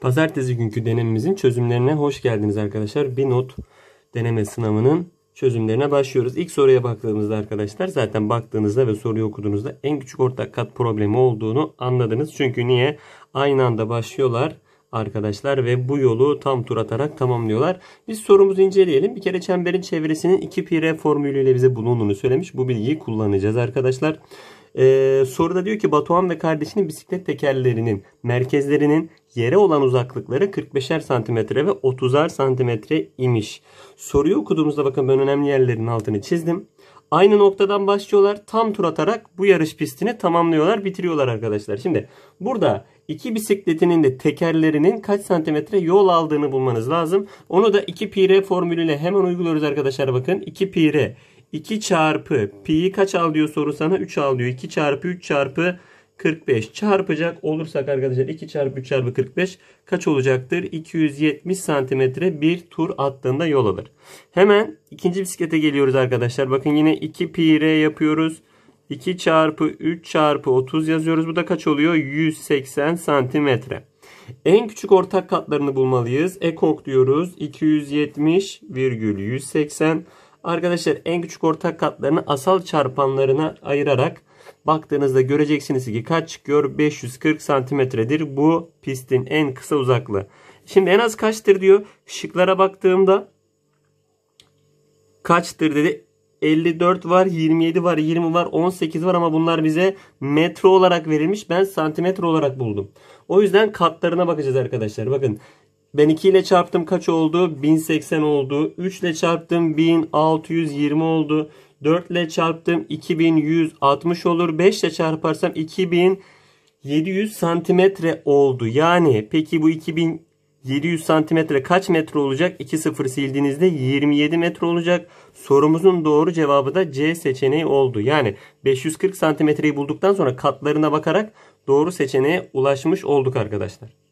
Pazartesi günkü denememizin çözümlerine hoş geldiniz arkadaşlar. Bir not deneme sınavının çözümlerine başlıyoruz. İlk soruya baktığımızda arkadaşlar zaten baktığınızda ve soruyu okuduğunuzda en küçük ortak kat problemi olduğunu anladınız. Çünkü niye? Aynı anda başlıyorlar arkadaşlar ve bu yolu tam tur atarak tamamlıyorlar. Biz sorumuzu inceleyelim. Bir kere çemberin çevresinin 2 pi r formülüyle bize bulunduğunu söylemiş. Bu bilgiyi kullanacağız arkadaşlar. Ee, soruda diyor ki Batuhan ve kardeşinin bisiklet tekerlerinin merkezlerinin yere olan uzaklıkları 45'er santimetre ve 30'ar santimetre imiş. Soruyu okuduğumuzda bakın ben önemli yerlerin altını çizdim. Aynı noktadan başlıyorlar. Tam tur atarak bu yarış pistini tamamlıyorlar, bitiriyorlar arkadaşlar. Şimdi burada iki bisikletinin de tekerlerinin kaç santimetre yol aldığını bulmanız lazım. Onu da 2 pi formülüyle hemen uyguluyoruz arkadaşlar bakın. 2 pi 2 çarpı pi'yi kaç al diyor soru sana 3 al diyor. 2 çarpı 3 çarpı 45 çarpacak olursak arkadaşlar 2 çarpı 3 çarpı 45 kaç olacaktır? 270 santimetre bir tur attığında yol alır. Hemen ikinci bisiklete geliyoruz arkadaşlar. Bakın yine 2 pi r yapıyoruz. 2 çarpı 3 çarpı 30 yazıyoruz. Bu da kaç oluyor? 180 santimetre. En küçük ortak katlarını bulmalıyız. Ekok diyoruz. 270 virgül 180 santimetre Arkadaşlar en küçük ortak katlarını asal çarpanlarına ayırarak baktığınızda göreceksiniz ki kaç çıkıyor? 540 santimetredir. Bu pistin en kısa uzaklığı. Şimdi en az kaçtır diyor. Şıklara baktığımda kaçtır dedi. 54 var, 27 var, 20 var, 18 var ama bunlar bize metre olarak verilmiş. Ben santimetre olarak buldum. O yüzden katlarına bakacağız arkadaşlar. Bakın ben 2 ile çarptım kaç oldu? 1080 oldu. 3 ile çarptım 1620 oldu. 4 ile çarptım 2160 olur. 5 ile çarparsam 2700 santimetre oldu. Yani peki bu 2700 santimetre kaç metre olacak? 2 sıfır sildiğinizde 27 metre olacak. Sorumuzun doğru cevabı da C seçeneği oldu. Yani 540 santimetreyi bulduktan sonra katlarına bakarak doğru seçeneğe ulaşmış olduk arkadaşlar.